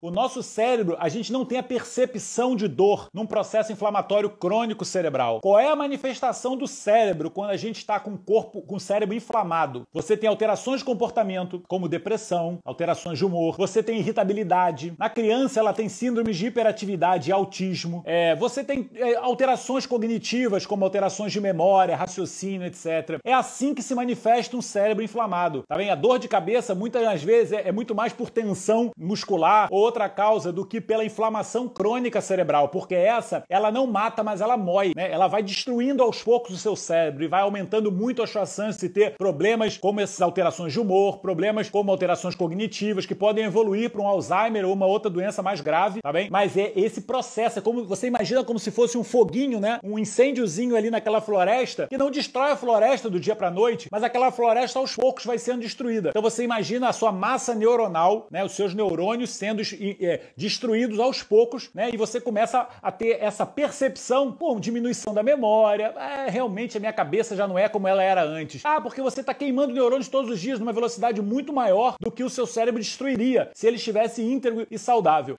O nosso cérebro, a gente não tem a percepção de dor num processo inflamatório crônico cerebral. Qual é a manifestação do cérebro quando a gente está com o corpo, com o cérebro inflamado? Você tem alterações de comportamento, como depressão, alterações de humor, você tem irritabilidade. Na criança, ela tem síndrome de hiperatividade e autismo. É, você tem é, alterações cognitivas, como alterações de memória, raciocínio, etc. É assim que se manifesta um cérebro inflamado. Tá bem? A dor de cabeça, muitas das vezes, é, é muito mais por tensão muscular ou outra causa do que pela inflamação crônica cerebral, porque essa, ela não mata, mas ela mói, né? Ela vai destruindo aos poucos o seu cérebro e vai aumentando muito a sua chance de ter problemas como essas alterações de humor, problemas como alterações cognitivas que podem evoluir para um Alzheimer ou uma outra doença mais grave, tá bem? Mas é esse processo, é como você imagina como se fosse um foguinho, né? Um incêndiozinho ali naquela floresta que não destrói a floresta do dia para noite, mas aquela floresta aos poucos vai sendo destruída. Então você imagina a sua massa neuronal, né, os seus neurônios sendo é, destruídos aos poucos, né? E você começa a ter essa percepção, pô, diminuição da memória, ah, realmente a minha cabeça já não é como ela era antes. Ah, porque você está queimando neurônios todos os dias numa velocidade muito maior do que o seu cérebro destruiria se ele estivesse íntegro e saudável.